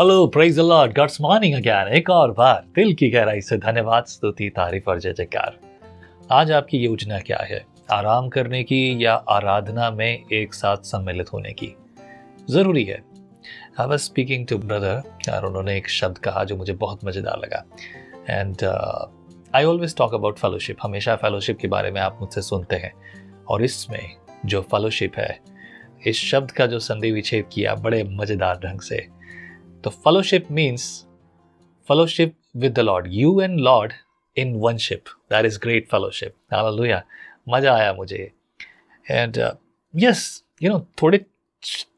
Hello praise Allah good morning again एक और बार दिल की गहराई से धन्यवाद स्तुति तारीफ और जय जयकार आज आपकी योजना क्या है आराम करने की या आराधना में एक साथ सम्मिलित होने की ज़रूरी है I was speaking to brother और उन्होंने एक शब्द कहा जो मुझे बहुत मज़ेदार लगा and I always talk about fellowship हमेशा फेलोशिप के बारे में आप मुझसे सुनते हैं और इसमें जो फेलोशिप है इस शब्द का जो संधि विच्छेद किया बड़े मज़ेदार ढंग से तो fellowship means fellowship with the Lord you and Lord in one ship That is great fellowship Hallelujah. मज़ा आया मुझे एंड यस यू नो थोड़े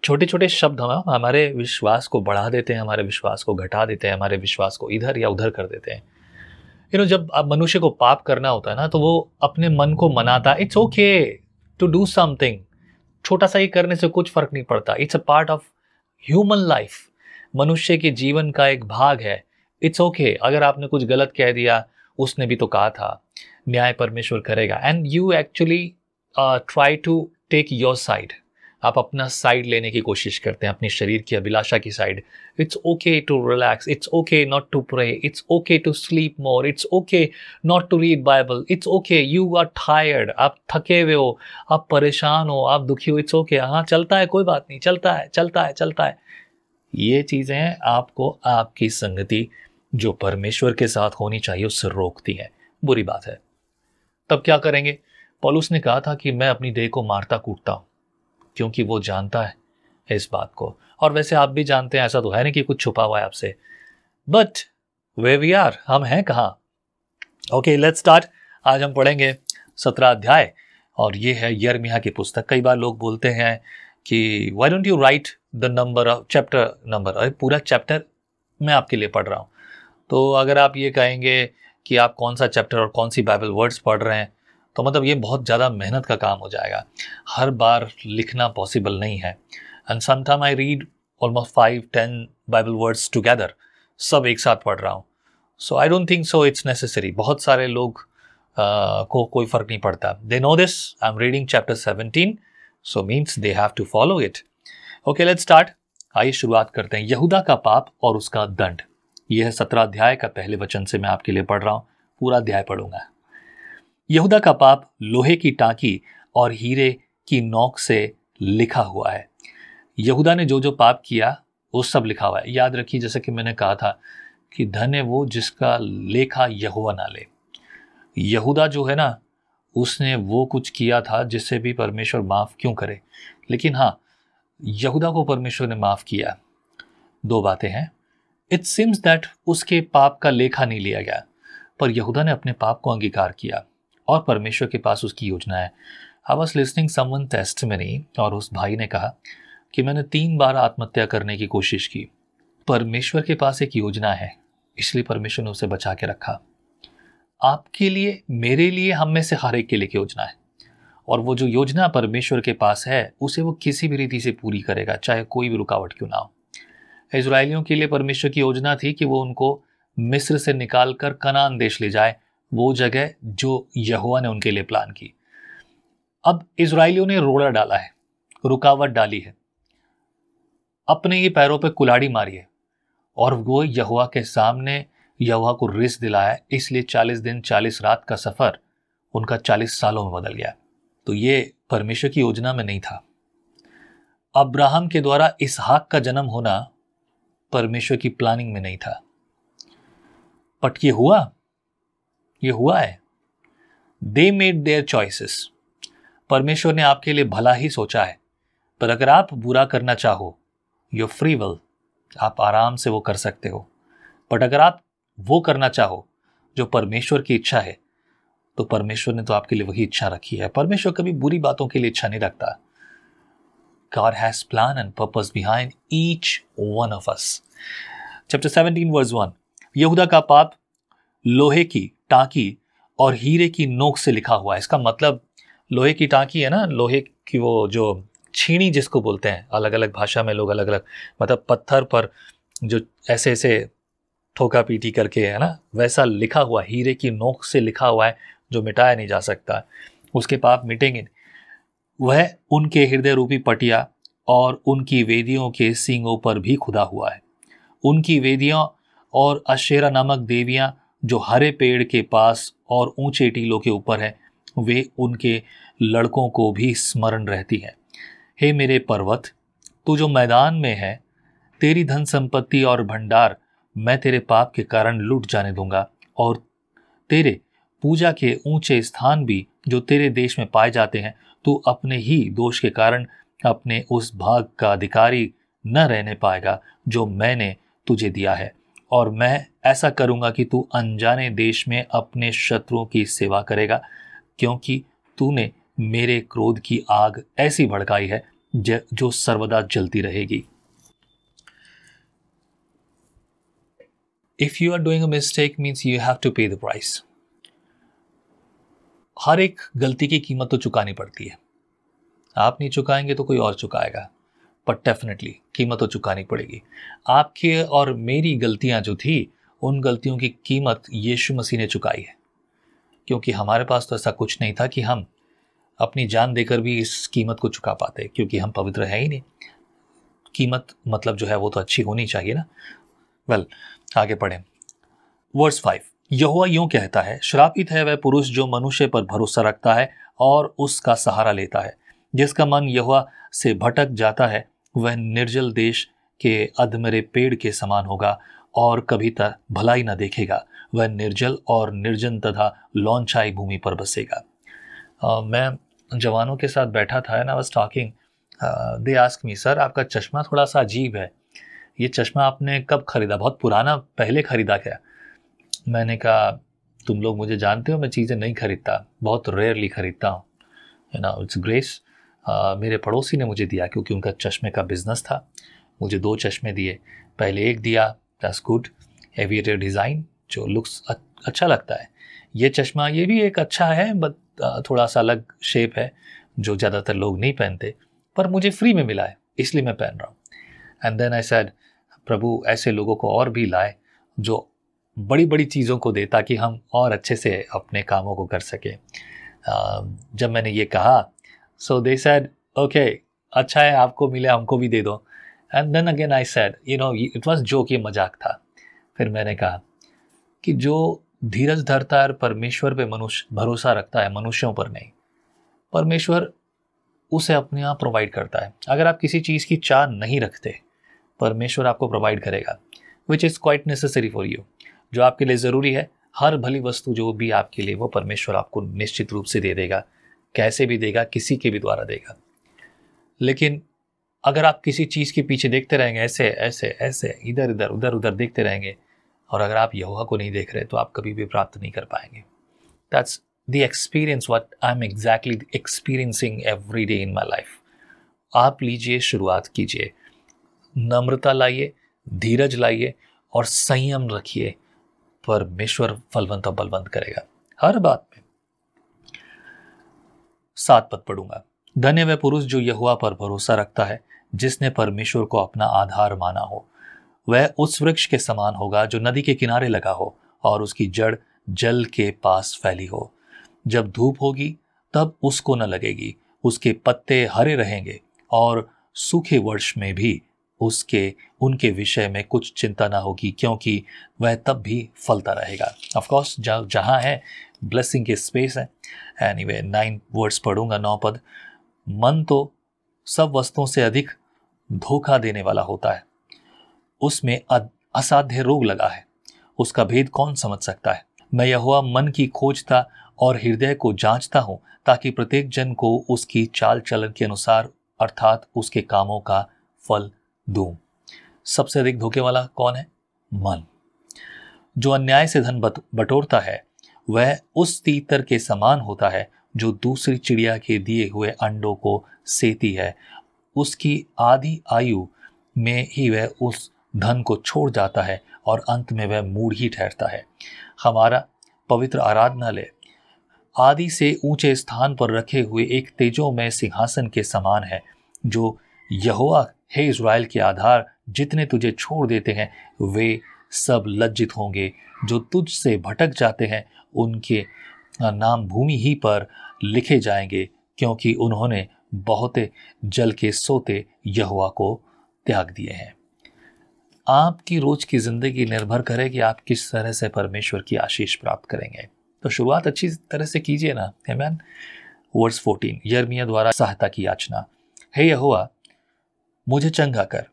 छोटे छोटे शब्द हम हमारे विश्वास को बढ़ा देते हैं हमारे विश्वास को घटा देते हैं हमारे विश्वास को इधर या उधर कर देते हैं यू नो जब आप मनुष्य को पाप करना होता है ना तो वो अपने मन को मनाता it's okay to do something छोटा सा ही करने से कुछ फर्क नहीं पड़ता it's a part of human life मनुष्य के जीवन का एक भाग है इट्स ओके okay, अगर आपने कुछ गलत कह दिया उसने भी तो कहा था न्याय परमेश्वर करेगा and you actually try to take your side आप अपना साइड लेने की कोशिश करते हैं अपने शरीर की अभिलाषा की side it's okay to relax it's okay not to pray it's okay to sleep more it's okay not to read Bible it's okay you are tired आप थके हुए हो आप परेशान हो आप दुखी हो इट्स ओके हाँ चलता है कोई बात नहीं चलता है चलता है चलता है ये चीज़ें आपको आपकी संगति जो परमेश्वर के साथ होनी चाहिए उससे रोकती हैं बुरी बात है तब क्या करेंगे पॉलुस ने कहा था कि मैं अपनी देह को मारता कूटता हूँ क्योंकि वो जानता है इस बात को और वैसे आप भी जानते हैं ऐसा तो है नहीं कि कुछ छुपा हुआ है आपसे बट वे वी आर हम हैं कहाँ ओके लेट्स स्टार्ट आज हम पढ़ेंगे सत्रह अध्याय और ये है यरमिया की पुस्तक कई बार लोग बोलते हैं कि why don't you write the number of chapter number अरे पूरा चैप्टर मैं आपके लिए पढ़ रहा हूँ तो अगर आप ये कहेंगे कि आप कौन सा चैप्टर और कौन सी बाइबल वर्ड्स पढ़ रहे हैं तो मतलब ये बहुत ज़्यादा मेहनत का काम हो जाएगा हर बार लिखना पॉसिबल नहीं है and sometime I read almost five ten Bible words together सब एक साथ पढ़ रहा हूँ so I don't think so it's necessary बहुत सारे लोग Uh, को कोई फर्क नहीं पड़ता they know this I am reading chapter seventeen so means they have to follow it okay let start आइए शुरुआत करते हैं यहूदा का पाप और उसका दंड यह है सत्रह अध्याय का पहले वचन से मैं आपके लिए पढ़ रहा हूँ पूरा अध्याय पढ़ूंगा यहूदा का पाप लोहे की टाँकी और हीरे की नोक से लिखा हुआ है यहूदा ने जो जो पाप किया वो सब लिखा हुआ है याद रखिए जैसे कि मैंने कहा था कि धन्य वो जिसका लेखा यहुआ ना ले यहूदा जो है ना उसने वो कुछ किया था जिससे भी परमेश्वर माफ़ क्यों करे लेकिन हाँ यहूदा को परमेश्वर ने माफ़ किया दो बातें हैं इट सिम्स दैट उसके पाप का लेखा नहीं लिया गया पर यहूदा ने अपने पाप को अंगीकार किया और परमेश्वर के पास उसकी योजना है I was listening someone test में नहीं और उस भाई ने कहा कि मैंने तीन बार आत्महत्या करने की कोशिश की परमेश्वर के पास एक योजना है इसलिए परमेश्वर ने उसे बचा के रखा आपके लिए मेरे लिए हम में से हर एक के लिए योजना है और वो जो योजना परमेश्वर के पास है उसे वो किसी भी रीति से पूरी करेगा चाहे कोई भी रुकावट क्यों ना हो इसराइलियों के लिए परमेश्वर की योजना थी कि वो उनको मिस्र से निकाल कर कनान देश ले जाए वो जगह जो यहुआ ने उनके लिए प्लान की अब इसराइलियों ने रोड़ा डाला है रुकावट डाली है अपने ही पैरों पे कुलाड़ी मारी है और वो यहुआ के सामने यहुआ को रिस दिलाया इसलिए चालीस दिन चालीस रात का सफ़र उनका चालीस सालों में बदल गया है तो ये परमेश्वर की योजना में नहीं था अब्राहम के द्वारा इसहाक का जन्म होना परमेश्वर की प्लानिंग में नहीं था बट ये हुआ ये हुआ है दे मेड देयर चॉइसेस परमेश्वर ने आपके लिए भला ही सोचा है पर अगर आप बुरा करना चाहो योर फ्री विल आप आराम से वो कर सकते हो बट अगर आप वो करना चाहो जो परमेश्वर की इच्छा है तो परमेश्वर ने तो आपके लिए वही इच्छा रखी है परमेश्वर कभी बुरी बातों के लिए इच्छा नहीं रखता God has plan and purpose behind each one of us. Chapter 17 verse 1 यहूदा का पाप लोहे की टांकी और हीरे की नोक से लिखा हुआ है इसका मतलब लोहे की टांकी है ना लोहे की वो जो छीणी जिसको बोलते हैं अलग अलग भाषा में लोग अलग अलग मतलब पत्थर पर जो ऐसे ऐसे ठोका पीटी करके है ना वैसा लिखा हुआ हीरे की नोक से लिखा हुआ है जो मिटाया नहीं जा सकता उसके पाप मिटेंगे वह उनके हृदय रूपी पटिया और उनकी वेदियों के सींगों पर भी खुदा हुआ है उनकी वेदियों और अशेरा नामक देवियाँ जो हरे पेड़ के पास और ऊंचे टीलों के ऊपर है वे उनके लड़कों को भी स्मरण रहती हैं हे मेरे पर्वत तू जो मैदान में है तेरी धन संपत्ति और भंडार मैं तेरे पाप के कारण लूट जाने दूंगा और तेरे पूजा के ऊंचे स्थान भी जो तेरे देश में पाए जाते हैं तू अपने ही दोष के कारण अपने उस भाग का अधिकारी न रहने पाएगा जो मैंने तुझे दिया है और मैं ऐसा करूँगा कि तू अनजाने देश में अपने शत्रुओं की सेवा करेगा क्योंकि तूने मेरे क्रोध की आग ऐसी भड़काई है जो सर्वदा जलती रहेगी if you are doing a mistake means you have to pay the price हर एक गलती की कीमत तो चुकानी पड़ती है आप नहीं चुकाएंगे तो कोई और चुकाएगा बट डेफिनेटली कीमत तो चुकानी पड़ेगी आपकी और मेरी गलतियां जो थी उन गलतियों की कीमत यीशु मसीह ने चुकाई है क्योंकि हमारे पास तो ऐसा कुछ नहीं था कि हम अपनी जान देकर भी इस कीमत को चुका पाते क्योंकि हम पवित्र हैं ही नहीं कीमत मतलब जो है वो तो अच्छी होनी चाहिए ना वेल well, आगे पढ़ें वर्स फाइव यहुआ यूं कहता है श्रापित है वह पुरुष जो मनुष्य पर भरोसा रखता है और उसका सहारा लेता है जिसका मन यहुआ से भटक जाता है वह निर्जल देश के अधमरे पेड़ के समान होगा और कभी तक भलाई न देखेगा वह निर्जल और निर्जन तथा लौनछाई भूमि पर बसेगा मैं जवानों के साथ बैठा था ना was talking they ask me sir आपका चश्मा थोड़ा सा अजीब है ये चश्मा आपने कब खरीदा बहुत पुराना पहले खरीदा क्या मैंने कहा तुम लोग मुझे जानते हो मैं चीज़ें नहीं खरीदता बहुत रेयरली खरीदता हूँ है ना इट्स ग्रेस मेरे पड़ोसी ने मुझे दिया क्योंकि उनका चश्मे का बिज़नेस था मुझे दो चश्मे दिए पहले एक दिया दस गुड एविएटर डिज़ाइन जो लुक्स अच्छा लगता है ये चश्मा ये भी एक अच्छा है बट थोड़ा सा अलग शेप है जो ज़्यादातर लोग नहीं पहनते पर मुझे फ्री में मिला है इसलिए मैं पहन रहा हूँ एंड देन आई सैड प्रभु ऐसे लोगों को और भी लाए जो बड़ी बड़ी चीज़ों को दे ताकि हम और अच्छे से अपने कामों को कर सकें जब मैंने ये कहा सो दे सैड ओके अच्छा है आपको मिले हमको भी दे दो and then again I said you know it was जो कि मजाक था फिर मैंने कहा कि जो धीरज धरता है परमेश्वर पे मनुष्य भरोसा रखता है मनुष्यों पर नहीं परमेश्वर उसे अपने आप प्रोवाइड करता है अगर आप किसी चीज़ की चाह नहीं रखते परमेश्वर आपको प्रोवाइड करेगा which is quite necessary for you जो आपके लिए ज़रूरी है हर भली वस्तु जो भी आपके लिए वो परमेश्वर आपको निश्चित रूप से दे देगा कैसे भी देगा किसी के भी द्वारा देगा लेकिन अगर आप किसी चीज़ के पीछे देखते रहेंगे ऐसे ऐसे ऐसे इधर इधर उधर उधर देखते रहेंगे और अगर आप यहोवा को नहीं देख रहे तो आप कभी भी प्राप्त नहीं कर पाएंगे that's the experience what I am exactly experiencing every day in my life आप लीजिए शुरुआत कीजिए नम्रता लाइए धीरज लाइए और संयम रखिए परमेश्वर फलवंत और बलवंत करेगा हर बात में सात पद पढ़ूंगा धन्य वह पुरुष जो यहुआ पर भरोसा रखता है जिसने परमेश्वर को अपना आधार माना हो वह उस वृक्ष के समान होगा जो नदी के किनारे लगा हो और उसकी जड़ जल के पास फैली हो जब धूप होगी तब उसको न लगेगी उसके पत्ते हरे रहेंगे और सूखे वर्ष में भी उसके उनके विषय में कुछ चिंता ना होगी क्योंकि वह तब भी फलता रहेगा ऑफकोर्स जब जहाँ है ब्लेसिंग के स्पेस है एनी वे नाइन वर्ड्स पढ़ूंगा नौ पद मन तो सब वस्तुओं से अधिक धोखा देने वाला होता है उसमें असाध्य रोग लगा है उसका भेद कौन समझ सकता है मैं यह हुआ मन की खोजता और हृदय को जांचता हूँ ताकि प्रत्येक जन को उसकी चाल चलन के अनुसार अर्थात उसके कामों का फल दूं सबसे अधिक धोखे वाला कौन है मन जो अन्याय से धन बटोरता है वह उस तीतर के समान होता है जो दूसरी चिड़िया के दिए हुए अंडों को सेती है उसकी आधी आयु में ही वह उस धन को छोड़ जाता है और अंत में वह मूड ही ठहरता है हमारा पवित्र आराधनालय आदि से ऊंचे स्थान पर रखे हुए एक तेजोमय सिंहासन के समान है जो यहोवा हे इसराइल के आधार जितने तुझे छोड़ देते हैं वे सब लज्जित होंगे जो तुझ से भटक जाते हैं उनके नाम भूमि ही पर लिखे जाएंगे क्योंकि उन्होंने बहुत जल के सोते यहुआ को त्याग दिए हैं आपकी रोज की ज़िंदगी निर्भर करे कि आप किस तरह से परमेश्वर की आशीष प्राप्त करेंगे तो शुरुआत अच्छी तरह से कीजिए ना मैन वर्स 14 यर्मिया द्वारा सहायता की याचना हे यहुआ मुझे चंगा कर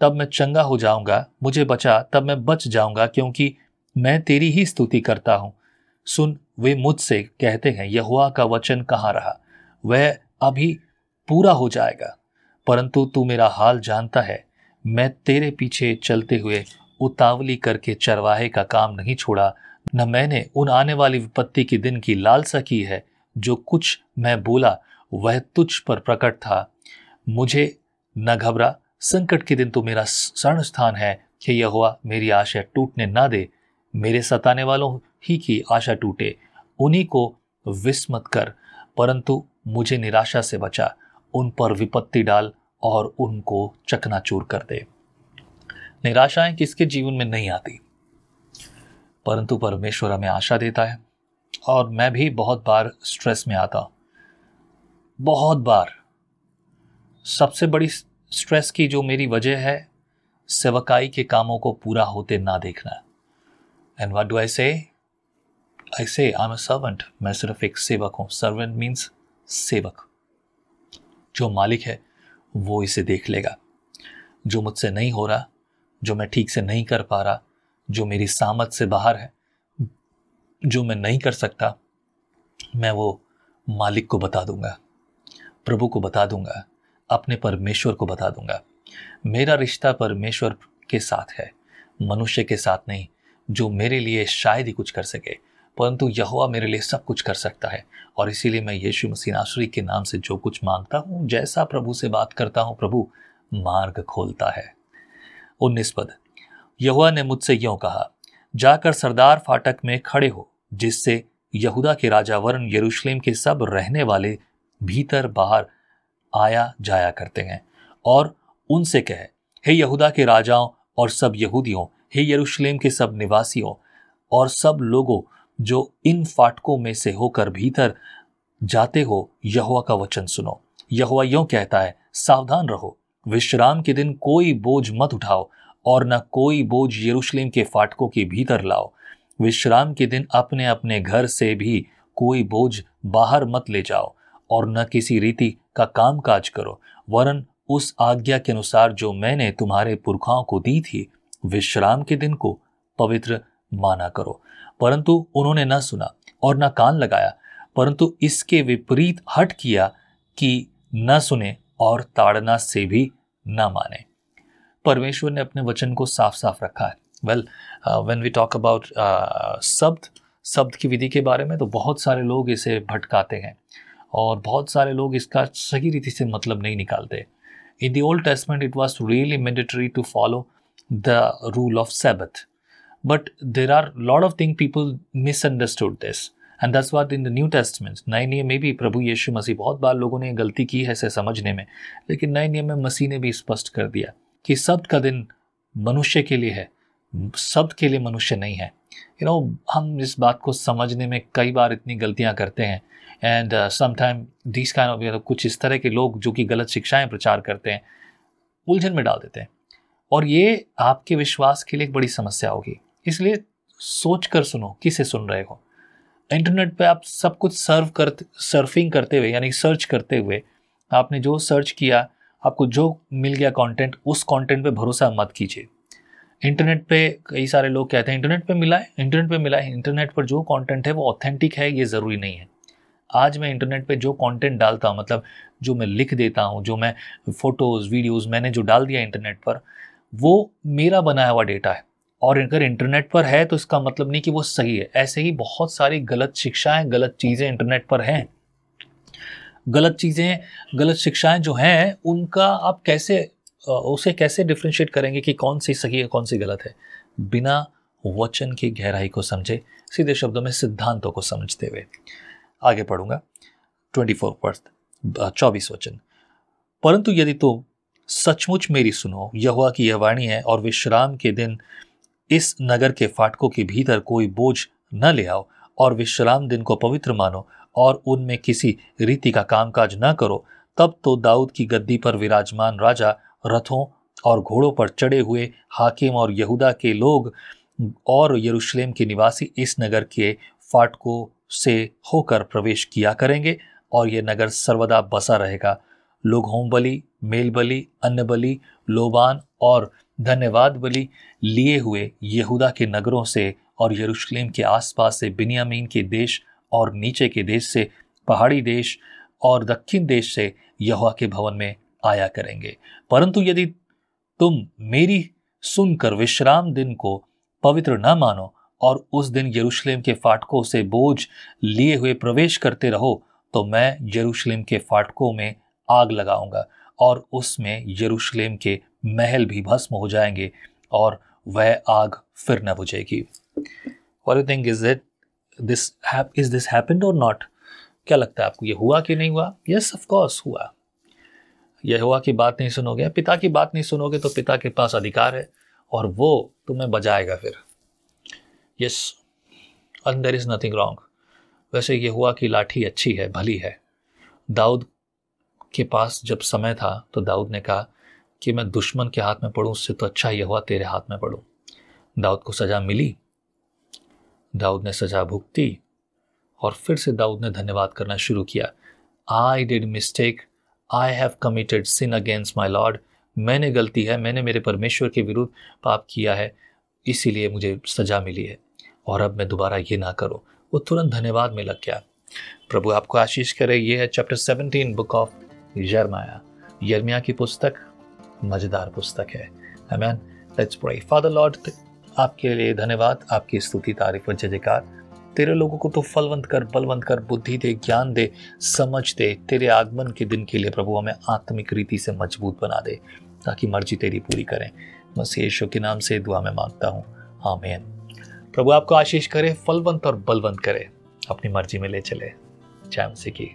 तब मैं चंगा हो जाऊंगा मुझे बचा तब मैं बच जाऊंगा क्योंकि मैं तेरी ही स्तुति करता हूँ सुन वे मुझसे कहते हैं यहुआ का वचन कहाँ रहा वह अभी पूरा हो जाएगा परंतु तू मेरा हाल जानता है मैं तेरे पीछे चलते हुए उतावली करके चरवाहे का काम नहीं छोड़ा न मैंने उन आने वाली विपत्ति के दिन की लालसा की है जो कुछ मैं बोला वह तुझ पर प्रकट था मुझे न घबरा संकट के दिन तो मेरा शरण स्थान है कि हुआ मेरी आशा टूटने ना दे मेरे सताने वालों ही की आशा टूटे उन्हीं को विस्मत कर परंतु मुझे निराशा से बचा उन पर विपत्ति डाल और उनको चकनाचूर कर दे निराशाएं किसके जीवन में नहीं आती परंतु परमेश्वर हमें आशा देता है और मैं भी बहुत बार स्ट्रेस में आता बहुत बार सबसे बड़ी स्ट्रेस की जो मेरी वजह है सेवकाई के कामों को पूरा होते ना देखना एंड वट डू आई से आई से आई एम सर्वेंट मैं सिर्फ एक सेवक हूँ सर्वेंट मीन्स सेवक जो मालिक है वो इसे देख लेगा जो मुझसे नहीं हो रहा जो मैं ठीक से नहीं कर पा रहा जो मेरी सामत से बाहर है जो मैं नहीं कर सकता मैं वो मालिक को बता दूंगा प्रभु को बता दूंगा अपने परमेश्वर को बता दूंगा मेरा रिश्ता परमेश्वर के साथ है मनुष्य के साथ नहीं जो मेरे लिए शायद ही कुछ कर सके परंतु यहोवा मेरे लिए सब कुछ कर सकता है और इसीलिए मैं यीशु मसीह नासरी के नाम से जो कुछ मांगता हूँ जैसा प्रभु से बात करता हूँ प्रभु मार्ग खोलता है उन्नीस पद यहुआ ने मुझसे यों कहा जाकर सरदार फाटक में खड़े हो जिससे यहूदा के राजा वरण यरूशलेम के सब रहने वाले भीतर बाहर आया जाया करते हैं और उनसे कहे हे यहूदा के राजाओं और सब यहूदियों हे यरूशलेम के सब निवासियों और सब लोगों जो इन फाटकों में से होकर भीतर जाते हो यहुआ का वचन सुनो यहुआ यूँ कहता है सावधान रहो विश्राम के दिन कोई बोझ मत उठाओ और न कोई बोझ यरूशलेम के फाटकों के भीतर लाओ विश्राम के दिन अपने अपने घर से भी कोई बोझ बाहर मत ले जाओ और न किसी रीति का काम काज करो वरन उस आज्ञा के अनुसार जो मैंने तुम्हारे पुरखाओं को दी थी विश्राम के दिन को पवित्र माना करो परंतु उन्होंने न सुना और न कान लगाया परंतु इसके विपरीत हट किया कि न सुने और ताड़ना से भी न माने परमेश्वर ने अपने वचन को साफ साफ रखा है well when we talk about शब्द शब्द की विधि के बारे में तो बहुत सारे लोग इसे भटकाते हैं और बहुत सारे लोग इसका सही रीति से मतलब नहीं निकालते in the Old Testament it was really mandatory to follow the rule of Sabbath but there are lord of thing people misunderstood this and thus what in the New Testament नए नियम में भी प्रभु यीशु मसीह बहुत बार लोगों ने गलती की है इसे समझने में लेकिन नए नियम में मसीह ने भी स्पष्ट कर दिया कि शब्द का दिन मनुष्य के लिए है शब्द के लिए मनुष्य नहीं है यू you नो know, हम इस बात को समझने में कई बार इतनी गलतियां करते हैं and sometime this kind of मतलब कुछ इस तरह के लोग जो कि गलत शिक्षाएं प्रचार करते हैं उलझन में डाल देते हैं और ये आपके विश्वास के लिए एक बड़ी समस्या होगी इसलिए सोच कर सुनो किसे सुन रहे हो इंटरनेट पे आप सब कुछ सर्व कर सर्फिंग करते हुए यानी सर्च करते हुए आपने जो सर्च किया आपको जो मिल गया कंटेंट उस कंटेंट पे भरोसा मत कीजिए इंटरनेट पे कई सारे लोग कहते हैं इंटरनेट पे मिला है इंटरनेट पे मिला है इंटरनेट पर जो कंटेंट है वो ऑथेंटिक है ये ज़रूरी नहीं है आज मैं इंटरनेट पे जो कंटेंट डालता हूँ मतलब जो मैं लिख देता हूँ जो मैं फ़ोटोज़ वीडियोज़ मैंने जो डाल दिया इंटरनेट पर वो मेरा बनाया हुआ डेटा है और अगर इंटरनेट पर है तो इसका मतलब नहीं कि वो सही है ऐसे ही बहुत सारी गलत शिक्षाएं गलत चीज़ें इंटरनेट पर हैं गलत चीज़ें गलत शिक्षाएं जो हैं उनका आप कैसे उसे कैसे डिफ्रेंशिएट करेंगे कि कौन सी सही है कौन सी गलत है बिना वचन की गहराई को समझे सीधे शब्दों में सिद्धांतों को समझते हुए आगे पढ़ूंगा ट्वेंटी फोर वर्ष चौबीस वचन परंतु यदि तुम सचमुच मेरी सुनो यहुआ की यह वाणी है और विश्राम के दिन इस नगर के फाटकों के भीतर कोई बोझ न ले आओ और विश्राम दिन को पवित्र मानो और उनमें किसी रीति का कामकाज न करो तब तो दाऊद की गद्दी पर विराजमान राजा रथों और घोड़ों पर चढ़े हुए हाकिम और यहूदा के लोग और यरूशलेम के निवासी इस नगर के फाटकों से होकर प्रवेश किया करेंगे और ये नगर सर्वदा बसा रहेगा लोग होम बलि मेल बलि अन्य बलि लोबान और धन्यवाद बलि लिए हुए यहूदा के नगरों से और यरूशलेम के आसपास से बिनियामीन के देश और नीचे के देश से पहाड़ी देश और दक्षिण देश से यहुआ के भवन में आया करेंगे परंतु यदि तुम मेरी सुनकर विश्राम दिन को पवित्र न मानो और उस दिन यरूशलेम के फाटकों से बोझ लिए हुए प्रवेश करते रहो तो मैं यरूशलेम के फाटकों में आग लगाऊंगा और उसमें यरूशलेम के महल भी भस्म हो जाएंगे और वह आग फिर न बुझेगी you think is it this is this happened और नॉट क्या लगता है आपको ये हुआ कि नहीं हुआ यस yes, ऑफकोर्स हुआ यह हुआ की बात नहीं सुनोगे पिता की बात नहीं सुनोगे तो पिता के पास अधिकार है और वो तुम्हें बजाएगा फिर yes and there is nothing wrong वैसे ये हुआ कि लाठी अच्छी है भली है दाऊद के पास जब समय था तो दाऊद ने कहा कि मैं दुश्मन के हाथ में पढ़ूँ उससे तो अच्छा यह हुआ तेरे हाथ में पढ़ूँ दाऊद को सज़ा मिली दाऊद ने सज़ा भुगती और फिर से दाऊद ने धन्यवाद करना शुरू किया I did mistake I have committed sin against my Lord मैंने गलती है मैंने मेरे परमेश्वर के विरुद्ध पाप किया है इसीलिए मुझे सज़ा मिली है और अब मैं दोबारा ये ना करूँ वो तुरंत धन्यवाद में लग गया प्रभु आपको आशीष करे ये है चैप्टर सेवनटीन बुक ऑफ यरमाया यरमिया की पुस्तक मज़ेदार पुस्तक है man let's pray Father Lord आपके लिए धन्यवाद आपकी स्तुति तारीफ और जयकार तेरे लोगों को तो फलवंत कर बलवंत कर बुद्धि दे ज्ञान दे समझ दे तेरे आगमन के दिन के लिए प्रभु हमें आत्मिक रीति से मजबूत बना दे ताकि मर्जी तेरी पूरी करें बस यीशु के नाम से दुआ में मांगता हूँ आमेन प्रभु आपको आशीष करे फलवंत और बलवंत करे अपनी मर्जी में ले चले जय मसीह की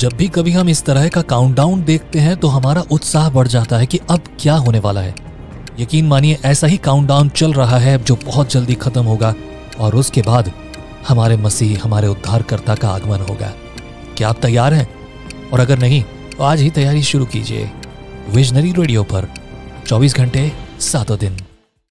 जब भी कभी हम इस तरह का काउंटडाउन देखते हैं तो हमारा उत्साह बढ़ जाता है कि अब क्या होने वाला है यकीन मानिए ऐसा ही काउंटडाउन चल रहा है जो बहुत जल्दी खत्म होगा और उसके बाद हमारे मसीह हमारे उद्धारकर्ता का आगमन होगा क्या आप तैयार हैं और अगर नहीं तो आज ही तैयारी शुरू कीजिए विजनरी रेडियो पर 24 घंटे सातों दिन